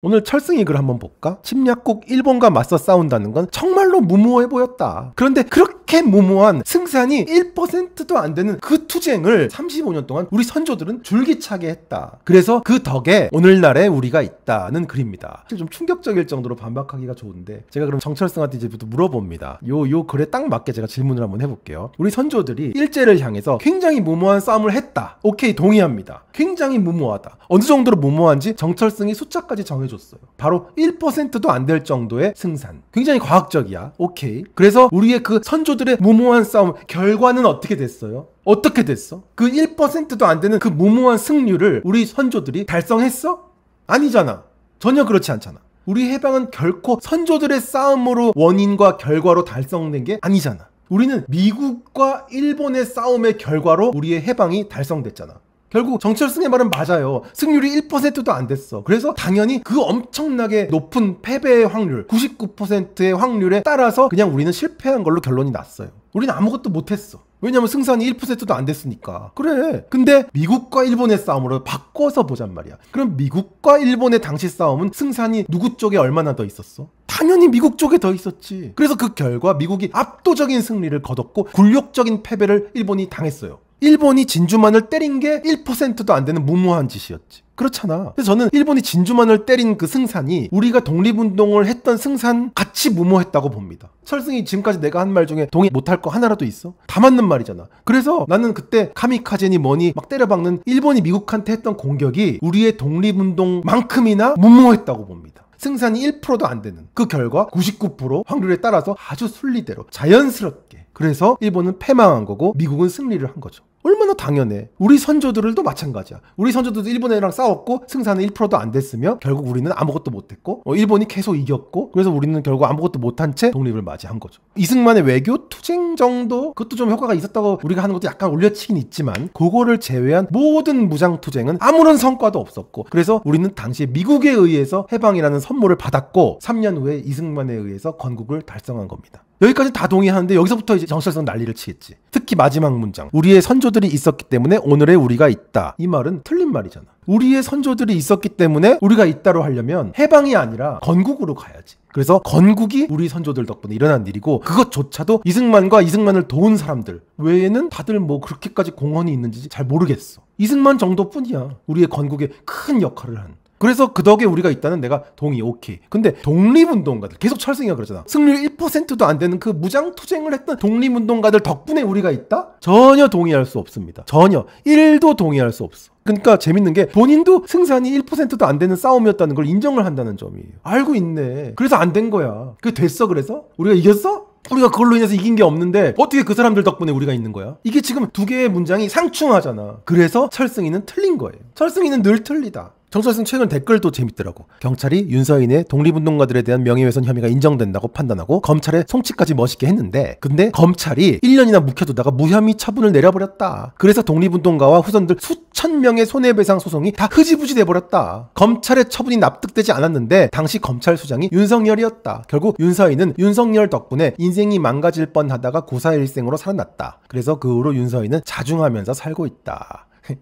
오늘 철승익을 한번 볼까? 침략국 일본과 맞서 싸운다는 건 정말로 무모해 보였다. 그런데 그렇게 무모한 승산이 1%도 안 되는 그 투쟁을 35년 동안 우리 선조들은 줄기차게 했다. 그래서 그 덕에 오늘날에 우리가 있다는 글입니다. 사실 좀 충격적일 정도로 반박하기가 좋은데 제가 그럼 정철승한테 이제부터 물어봅니다. 요, 요 글에 딱 맞게 제가 질문을 한번 해볼게요. 우리 선조들이 일제를 향해서 굉장히 무모한 싸움을 했다. 오케이, 동의합니다. 굉장히 무모하다. 어느 정도로 무모한지 정철승이 숫자까지 정해 보내줬어요. 바로 1%도 안 될 정도의 승산. 굉장히 과학적이야. 오케이. 그래서 우리의 그 선조들의 무모한 싸움 결과는 어떻게 됐어요? 어떻게 됐어? 그 1%도 안 되는 그 무모한 승률을 우리 선조들이 달성했어? 아니잖아. 전혀 그렇지 않잖아. 우리 해방은 결코 선조들의 싸움으로 원인과 결과로 달성된 게 아니잖아. 우리는 미국과 일본의 싸움의 결과로 우리의 해방이 달성됐잖아. 결국 정철 승의 말은 맞아요. 승률이 1%도 안 됐어. 그래서 당연히 그 엄청나게 높은 패배의 확률, 99%의 확률에 따라서 그냥 우리는 실패한 걸로 결론이 났어요. 우리는 아무것도 못했어. 왜냐면 승산이 1%도 안 됐으니까. 그래. 근데 미국과 일본의 싸움으로 바꿔서 보잔 말이야. 그럼 미국과 일본의 당시 싸움은 승산이 누구 쪽에 얼마나 더 있었어? 당연히 미국 쪽에 더 있었지. 그래서 그 결과 미국이 압도적인 승리를 거뒀고 굴욕적인 패배를 일본이 당했어요. 일본이 진주만을 때린 게 1%도 안 되는 무모한 짓이었지. 그렇잖아. 그래서 저는 일본이 진주만을 때린 그 승산이 우리가 독립운동을 했던 승산 같이 무모했다고 봅니다. 철승이 지금까지 내가 한 말 중에 동의 못 할 거 하나라도 있어? 다 맞는 말이잖아. 그래서 나는 그때 카미카제니 뭐니 막 때려박는 일본이 미국한테 했던 공격이 우리의 독립운동만큼이나 무모했다고 봅니다. 승산이 1%도 안 되는 그 결과 99% 확률에 따라서 아주 순리대로 자연스럽게 그래서 일본은 패망한 거고 미국은 승리를 한 거죠. 얼마나 당연해. 우리 선조들도 마찬가지야. 우리 선조들도 일본애랑 싸웠고 승산은 1%도 안 됐으며 결국 우리는 아무것도 못했고 어, 일본이 계속 이겼고 그래서 우리는 결국 아무것도 못한 채 독립을 맞이한 거죠. 이승만의 외교 투쟁 정도 그것도 좀 효과가 있었다고 우리가 하는 것도 약간 올려치긴 있지만 그거를 제외한 모든 무장 투쟁은 아무런 성과도 없었고 그래서 우리는 당시에 미국에 의해서 해방이라는 선물을 받았고 3년 후에 이승만에 의해서 건국을 달성한 겁니다. 여기까지 다 동의하는데 여기서부터 이제 정체성 난리를 치겠지. 특히 마지막 문장. 우리의 선조들이 있었기 때문에 오늘의 우리가 있다. 이 말은 틀린 말이잖아. 우리의 선조들이 있었기 때문에 우리가 있다로 하려면 해방이 아니라 건국으로 가야지. 그래서 건국이 우리 선조들 덕분에 일어난 일이고 그것조차도 이승만과 이승만을 도운 사람들 외에는 다들 뭐 그렇게까지 공헌이 있는지 잘 모르겠어. 이승만 정도뿐이야. 우리의 건국에 큰 역할을 한. 그래서 그 덕에 우리가 있다는 내가 동의 오케이. 근데 독립운동가들 계속 철승이가 그러잖아. 승률 1%도 안 되는 그 무장투쟁을 했던 독립운동가들 덕분에 우리가 있다? 전혀 동의할 수 없습니다. 전혀 1도 동의할 수 없어. 그러니까 재밌는 게 본인도 승산이 1%도 안 되는 싸움이었다는 걸 인정을 한다는 점이에요. 알고 있네. 그래서 안 된 거야. 그게 됐어 그래서? 우리가 이겼어? 우리가 그걸로 인해서 이긴 게 없는데 어떻게 그 사람들 덕분에 우리가 있는 거야? 이게 지금 두 개의 문장이 상충하잖아. 그래서 철승이는 틀린 거예요. 철승이는 늘 틀리다. 정선생 최근 댓글도 재밌더라고. 경찰이 윤서인의 독립운동가들에 대한 명예훼손 혐의가 인정된다고 판단하고 검찰에 송치까지 멋있게 했는데 근데 검찰이 1년이나 묵혀두다가 무혐의 처분을 내려버렸다. 그래서 독립운동가와 후손들 수천 명의 손해배상 소송이 다 흐지부지 돼버렸다. 검찰의 처분이 납득되지 않았는데 당시 검찰 수장이 윤석열이었다. 결국 윤서인은 윤석열 덕분에 인생이 망가질 뻔하다가 고사일생으로 살아났다. 그래서 그 후로 윤서인은 자중하면서 살고 있다.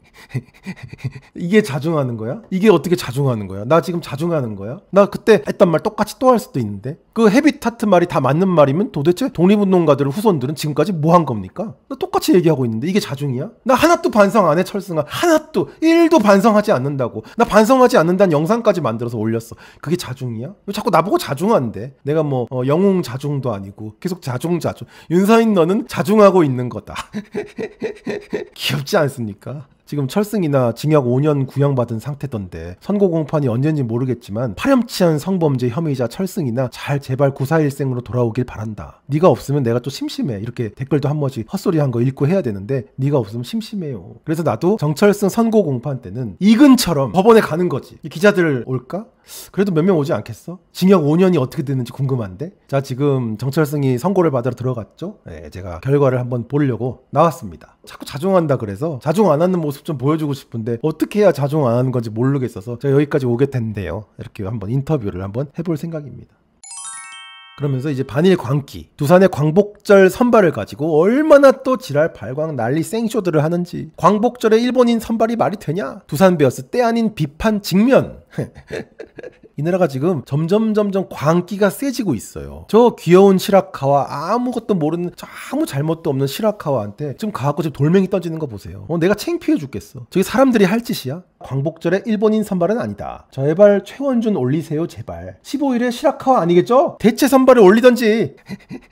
이게 자중하는 거야? 이게 어떻게 자중하는 거야? 나 지금 자중하는 거야? 나 그때 했던 말 똑같이 또 할 수도 있는데 그 헤비타트 말이 다 맞는 말이면 도대체 독립운동가들 후손들은 지금까지 뭐 한 겁니까? 나 똑같이 얘기하고 있는데 이게 자중이야? 나 하나도 반성 안 해 철승아 하나도 1도 반성하지 않는다고 나 반성하지 않는다는 영상까지 만들어서 올렸어 그게 자중이야? 왜 자꾸 나보고 자중한데 내가 뭐 어, 영웅 자중도 아니고 계속 자중자중 윤서인 너는 자중하고 있는 거다 귀엽지 않습니까? 지금 철승이나 징역 5년 구형받은 상태던데 선고 공판이 언젠지 모르겠지만 파렴치한 성범죄 혐의자 철승이나 잘 제발 구사일생으로 돌아오길 바란다. 네가 없으면 내가 또 심심해. 이렇게 댓글도 한 번씩 헛소리한 거 읽고 해야 되는데 네가 없으면 심심해요. 그래서 나도 정철승 선고 공판 때는 이근처럼 법원에 가는 거지. 기자들 올까? 그래도 몇 명 오지 않겠어? 징역 5년이 어떻게 되는지 궁금한데? 자, 지금 정철승이 선고를 받으러 들어갔죠? 네, 제가 결과를 한번 보려고 나왔습니다. 자꾸 자중한다 그래서 자중 안 하는 모습 좀 보여주고 싶은데 어떻게 해야 자중 안 하는 건지 모르겠어서 제가 여기까지 오게 된대요. 이렇게 한번 인터뷰를 한번 해볼 생각입니다. 그러면서 이제 반일 광기, 두산의 광복절 선발을 가지고 얼마나 또 지랄 발광 난리 생쇼들을 하는지, 광복절에 일본인 선발이 말이 되냐? 두산 베어스 때 아닌 비판 직면, 이 나라가 지금 점점 점점 광기가 세지고 있어요. 저 귀여운 시라카와 아무것도 모르는 저 아무 잘못도 없는 시라카와한테 지금 가갖고 지금 돌멩이 던지는 거 보세요. 어, 내가 창피해 죽겠어. 저게 사람들이 할 짓이야? 광복절에 일본인 선발은 아니다. 제발 최원준 올리세요 제발. 15일에 시라카와 아니겠죠? 대체 선발을 올리던지.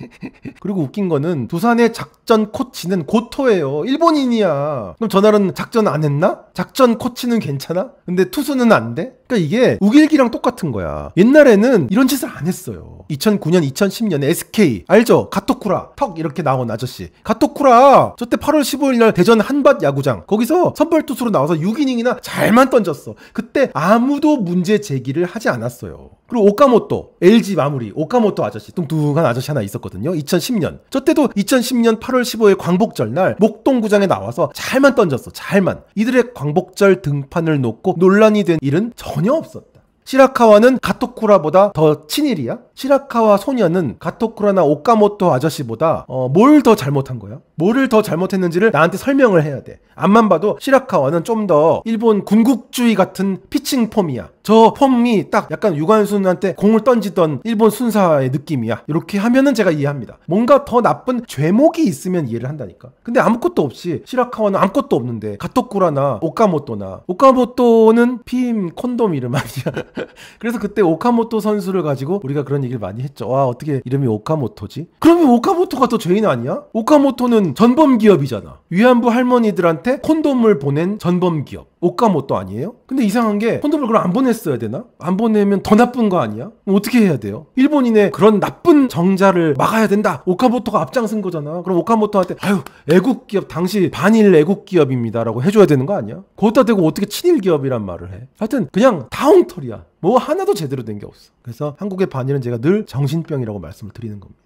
그리고 웃긴 거는 두산의 작전 코치는 고토예요. 일본인이야. 그럼 전날은 작전 안 했나? 작전 코치는 괜찮아? 근데 투수는 안 돼? 그러니까 이게 우길기랑 똑같은 거야. 옛날에는 이런 짓을 안 했어요. 2009년, 2010년에 SK 알죠? 가토쿠라 턱 이렇게 나온 아저씨 가토쿠라 저때 8월 15일 날 대전 한밭 야구장 거기서 선발 투수로 나와서 6이닝이나 잘만 던졌어. 그때 아무도 문제 제기를 하지 않았어요. 그리고 오카모토 LG 마무리 오카모토 아저씨 뚱뚱한 아저씨 하나 있었거든요. 2010년 저때도 2010년 8월 15일 광복절 날 목동구장에 나와서 잘만 던졌어. 잘만 이들의 광복절 등판을 놓고 논란이 된 일은 전혀 없었. 시라카와는 가토쿠라보다 더 친일이야? 시라카와 소녀는 가토쿠라나 오카모토 아저씨보다 어, 뭘 더 잘못한 거야? 뭐를 더 잘못했는지를 나한테 설명을 해야 돼. 앞만 봐도 시라카와는 좀 더 일본 군국주의 같은 피칭 폼이야. 저 폼이 딱 약간 유관순한테 공을 던지던 일본 순사의 느낌이야. 이렇게 하면은 제가 이해합니다. 뭔가 더 나쁜 죄목이 있으면 이해를 한다니까. 근데 아무것도 없이 시라카와는 아무것도 없는데 가토쿠라나 오카모토나 오카모토는 피임 콘돔 이름 아니야. 그래서 그때 오카모토 선수를 가지고 우리가 그런 얘기를 많이 했죠. 와 어떻게 이름이 오카모토지? 그러면 오카모토가 더 죄인 아니야? 오카모토는 전범 기업이잖아. 위안부 할머니들한테 콘돔을 보낸 전범 기업. 옷감옷도 아니에요? 근데 이상한 게 펀더블 그럼안 보냈어야 되나? 안 보내면 더 나쁜 거 아니야? 어떻게 해야 돼요? 일본인의 그런 나쁜 정자를 막아야 된다. 오카모토가 앞장선 거잖아. 그럼 오카모토한테 아유 애국 기업 당시 반일 애국 기업입니다라고 해줘야 되는 거 아니야? 그것다되고 어떻게 친일 기업이란 말을 해? 하여튼 그냥 다홍털이야. 뭐 하나도 제대로 된 게 없어. 그래서 한국의 반일은 제가 늘 정신병이라고 말씀을 드리는 겁니다.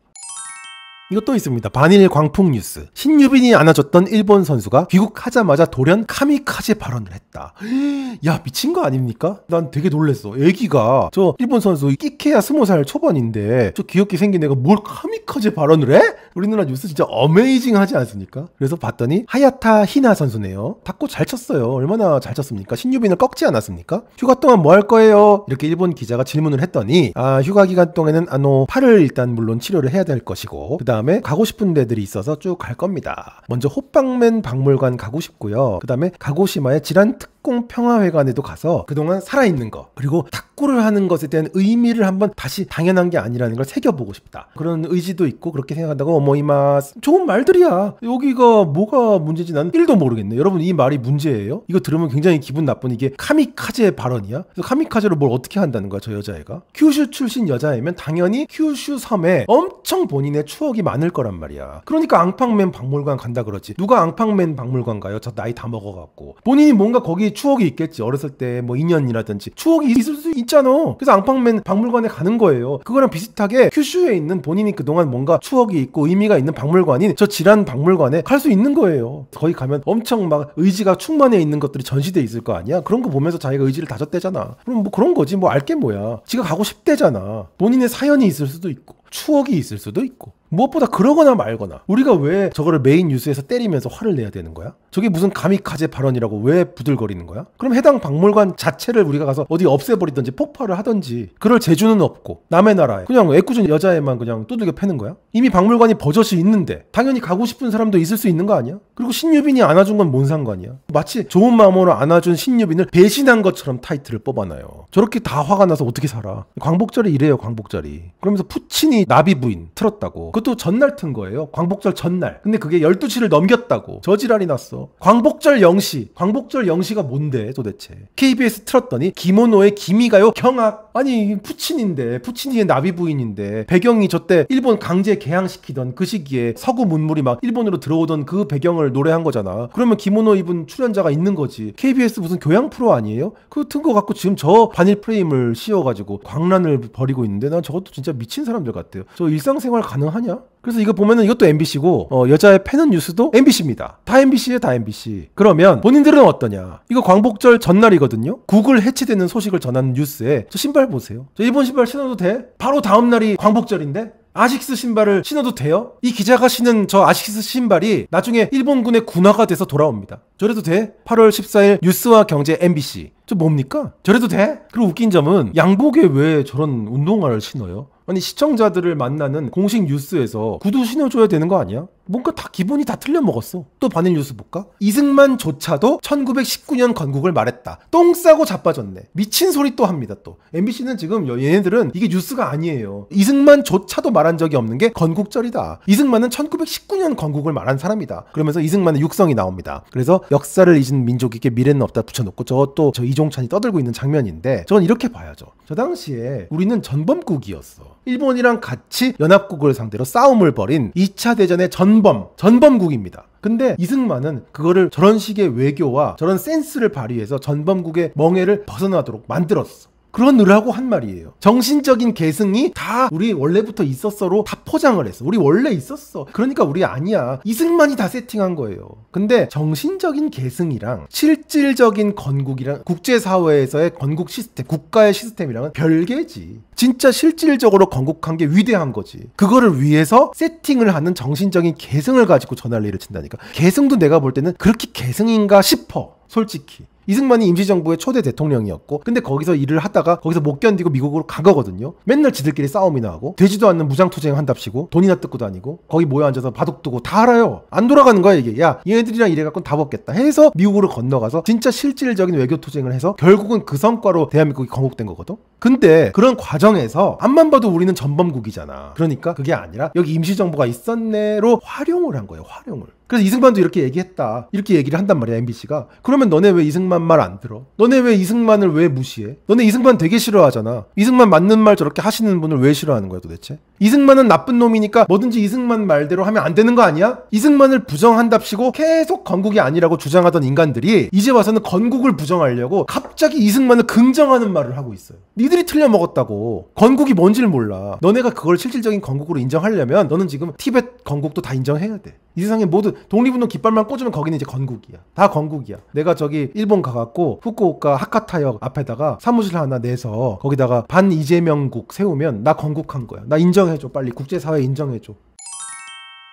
이것도 있습니다. 반일 광풍 뉴스. 신유빈이 안아줬던 일본 선수가 귀국하자마자 돌연 카미카제 발언을 했다. 야 미친 거 아닙니까? 난 되게 놀랬어. 애기가 저 일본 선수 끼케야 스무 살 초반인데 저 귀엽게 생긴 애가 뭘 카미카제 발언을 해? 우리나라 뉴스 진짜 어메이징하지 않습니까? 그래서 봤더니 하야타 히나 선수네요. 탁구 잘 쳤어요. 얼마나 잘 쳤습니까? 신유빈을 꺾지 않았습니까? 휴가 동안 뭐 할 거예요? 이렇게 일본 기자가 질문을 했더니 아 휴가 기간 동안에는 아노 팔을 일단 물론 치료를 해야 될 것이고 그다음 다음에 가고 싶은 데들이 있어서 쭉 갈 겁니다. 먼저 호빵맨 박물관 가고 싶고요. 그 다음에 가고시마의 지란특 탁공평화회관에도 가서 그동안 살아있는 거 그리고 탁구를 하는 것에 대한 의미를 한번 다시 당연한 게 아니라는 걸 새겨보고 싶다 그런 의지도 있고 그렇게 생각한다고 어머이마 좋은 말들이야 여기가 뭐가 문제인지 난 1도 모르겠네 여러분 이 말이 문제예요? 이거 들으면 굉장히 기분 나쁜 이게 카미카제 발언이야? 그래서 카미카제로 뭘 어떻게 한다는 거야 저 여자애가 큐슈 출신 여자애면 당연히 큐슈 섬에 엄청 본인의 추억이 많을 거란 말이야 그러니까 앙팡맨 박물관 간다 그러지 누가 앙팡맨 박물관 가요? 저 나이 다 먹어갖고 본인이 뭔가 거기에 추억이 있겠지. 어렸을 때 뭐 인연이라든지 추억이 있을 수 있잖아. 그래서 앙팡맨 박물관에 가는 거예요. 그거랑 비슷하게 큐슈에 있는 본인이 그동안 뭔가 추억이 있고 의미가 있는 박물관인 저 지란 박물관에 갈 수 있는 거예요. 거기 가면 엄청 막 의지가 충만해 있는 것들이 전시돼 있을 거 아니야. 그런 거 보면서 자기가 의지를 다졌대잖아. 그럼 뭐 그런 거지. 뭐 알게 뭐야. 지가 가고 싶대잖아. 본인의 사연이 있을 수도 있고. 추억이 있을 수도 있고 무엇보다 그러거나 말거나 우리가 왜 저거를 메인 뉴스에서 때리면서 화를 내야 되는 거야? 저게 무슨 가미카제 발언이라고 왜 부들거리는 거야? 그럼 해당 박물관 자체를 우리가 가서 어디 없애버리든지 폭발을 하든지 그럴 재주는 없고 남의 나라에 그냥 애꿎은 여자애만 그냥 두들겨 패는 거야? 이미 박물관이 버젓이 있는데 당연히 가고 싶은 사람도 있을 수 있는 거 아니야? 그리고 신유빈이 안아준 건 뭔 상관이야? 마치 좋은 마음으로 안아준 신유빈을 배신한 것처럼 타이틀을 뽑아놔요 저렇게 다 화가 나서 어떻게 살아 광복절이 이래요 광복절이 그러면서 푸친이 본인이 나비 부인 틀었다고. 그것도 전날 튼 거예요. 광복절 전날. 근데 그게 12시를 넘겼다고. 저지랄이 났어. 광복절 0시. 광복절 0시가 뭔데 도대체. KBS 틀었더니 김원호의 김이가요 경악 아니 푸친인데 푸친이의 나비 부인인데 배경이 저때 일본 강제 개항시키던 그 시기에 서구 문물이 막 일본으로 들어오던 그 배경을 노래한 거잖아. 그러면 기모노 입은 출연자가 있는 거지. KBS 무슨 교양 프로 아니에요? 그 튼거 갖고 지금 저 반일 프레임을 씌워가지고 광란을 벌이고 있는데 난 저것도 진짜 미친 사람들 같아요. 저 일상생활 가능하냐? 그래서 이거 보면은 이것도 MBC고 어, 여자의 패는 뉴스도 MBC입니다. 다 MBC에 다 MBC. 그러면 본인들은 어떠냐? 이거 광복절 전날이거든요. 구글 해체되는 소식을 전하는 뉴스에 저 신발 보세요. 저 일본 신발 신어도 돼? 바로 다음 날이 광복절인데 아식스 신발을 신어도 돼요? 이 기자가 신은 저 아식스 신발이 나중에 일본군의 군화가 돼서 돌아옵니다. 저래도 돼? 8월 14일 뉴스와 경제 MBC. 저 뭡니까? 저래도 돼? 그리고 웃긴 점은 양복에 왜 저런 운동화를 신어요? 아니 시청자들을 만나는 공식 뉴스에서 구두 신어줘야 되는 거 아니야? 뭔가 다기본이다 틀려먹었어. 또 바늘 뉴스 볼까? 이승만조차도 1919년 건국을 말했다. 똥 싸고 자빠졌네. 미친 소리 또 합니다, 또. MBC는 지금 얘네들은 이게 뉴스가 아니에요. 이승만조차도 말한 적이 없는 게 건국절이다. 이승만은 1919년 건국을 말한 사람이다. 그러면서 이승만의 육성이 나옵니다. 그래서 역사를 잊은 민족에게 미래는 없다 붙여놓고 저 또 저 이종찬이 떠들고 있는 장면인데 저는 이렇게 봐야죠. 저 당시에 우리는 전범국이었어. 일본이랑 같이 연합국을 상대로 싸움을 벌인 2차 대전의 전범, 전범국입니다. 근데 이승만은 그거를 저런 식의 외교와 저런 센스를 발휘해서 전범국의 멍해를 벗어나도록 만들었어. 그러느라고 한 말이에요. 정신적인 계승이 다 우리 원래부터 있었어로 다 포장을 했어. 우리 원래 있었어. 그러니까 우리 아니야. 이승만이 다 세팅한 거예요. 근데 정신적인 계승이랑 실질적인 건국이랑 국제사회에서의 건국 시스템, 국가의 시스템이랑은 별개지. 진짜 실질적으로 건국한 게 위대한 거지. 그거를 위해서 세팅을 하는 정신적인 계승을 가지고 전할 일을 친다니까. 계승도 내가 볼 때는 그렇게 계승인가 싶어. 솔직히. 이승만이 임시정부의 초대 대통령이었고 근데 거기서 일을 하다가 거기서 못 견디고 미국으로 간 거거든요 맨날 지들끼리 싸움이나 하고 되지도 않는 무장투쟁 한답시고 돈이나 뜯고 다니고 거기 모여 앉아서 바둑 두고 다 알아요 안 돌아가는 거야 이게 야 얘네들이랑 이래갖고 다 먹겠다 해서 미국으로 건너가서 진짜 실질적인 외교투쟁을 해서 결국은 그 성과로 대한민국이 건국된 거거든 근데 그런 과정에서 앞만 봐도 우리는 전범국이잖아 그러니까 그게 아니라 여기 임시정부가 있었네로 활용을 한 거예요 활용을 그래서 이승만도 이렇게 얘기했다. 이렇게 얘기를 한단 말이야, MBC가. 그러면 너네 왜 이승만 말 안 들어? 너네 왜 이승만을 왜 무시해? 너네 이승만 되게 싫어하잖아. 이승만 맞는 말 저렇게 하시는 분을 왜 싫어하는 거야, 도대체? 이승만은 나쁜 놈이니까 뭐든지 이승만 말대로 하면 안 되는 거 아니야? 이승만을 부정한답시고 계속 건국이 아니라고 주장하던 인간들이 이제 와서는 건국을 부정하려고 갑자기 이승만을 긍정하는 말을 하고 있어요. 니들이 틀려먹었다고. 건국이 뭔지를 몰라. 너네가 그걸 실질적인 건국으로 인정하려면 너는 지금 티벳 건국도 다 인정해야 돼. 이세상에 모든 독립운동 깃발만 꽂으면 거기는 이제 건국이야. 다 건국이야. 내가 저기 일본 가갖고 후쿠오카 하카타역 앞에다가 사무실 하나 내서 거기다가 반 이재명국 세우면 나 건국한 거야. 나 인정해줘 빨리 국제사회 인정해줘.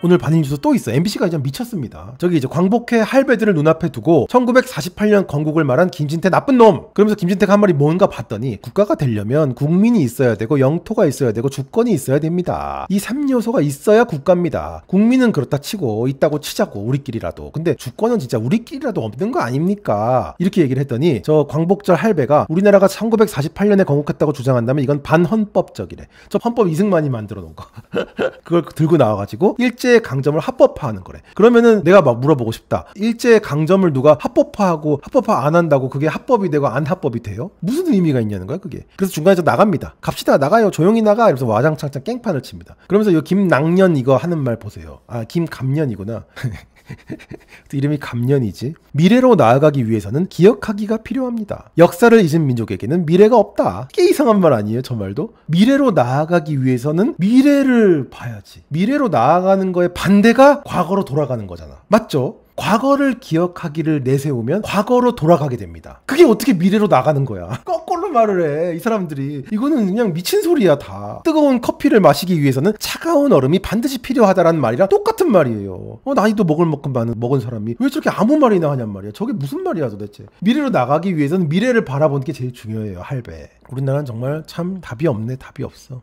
오늘 받일 뉴스 또 있어. MBC가 이제 미쳤습니다. 저기 이제 광복회 할배들을 눈앞에 두고 1948년 건국을 말한 김진태 나쁜 놈. 그러면서 김진태가 한 말이 뭔가 봤더니 국가가 되려면 국민이 있어야 되고 영토가 있어야 되고 주권이 있어야 됩니다. 이 3요소가 있어야 국가입니다. 국민은 그렇다 치고 있다고 치자고 우리끼리라도. 근데 주권은 진짜 우리끼리라도 없는 거 아닙니까? 이렇게 얘기를 했더니 저 광복절 할배가 우리나라가 1948년에 건국했다고 주장한다면 이건 반헌법적이래. 저 헌법 이승만이 만들어 놓은 거. 그걸 들고 나와 가지고 일제 일제의 강점을 합법화하는 거래. 그러면은 내가 막 물어보고 싶다. 일제의 강점을 누가 합법화하고 합법화 안 한다고 그게 합법이 되고 안 합법이 돼요? 무슨 의미가 있냐는 거야 그게. 그래서 중간에서 나갑니다. 갑시다 나가요 조용히 나가 이러면서 와장창창 깽판을 칩니다. 그러면서 이 김낭년 이거 하는 말 보세요. 아 김감년이구나. 이름이 감년이지. 미래로 나아가기 위해서는 기억하기가 필요합니다. 역사를 잊은 민족에게는 미래가 없다. 꽤 이상한 말 아니에요, 저 말도? 미래로 나아가기 위해서는 미래를 봐야지. 미래로 나아가는 거에 반대가 과거로 돌아가는 거잖아. 맞죠? 과거를 기억하기를 내세우면 과거로 돌아가게 됩니다. 그게 어떻게 미래로 나가는 거야? 말을 해, 이 사람들이. 이거는 그냥 미친 소리야, 다. 뜨거운 커피를 마시기 위해서는 차가운 얼음이 반드시 필요하다라는 말이랑 똑같은 말이에요. 어, 나이도 먹을 먹큼 많은, 먹은 사람이 왜 저렇게 아무 말이나 하냔 말이야. 저게 무슨 말이야, 도대체. 미래로 나가기 위해서는 미래를 바라보는 게 제일 중요해요, 할배. 우리나라는 정말 참 답이 없네, 답이 없어.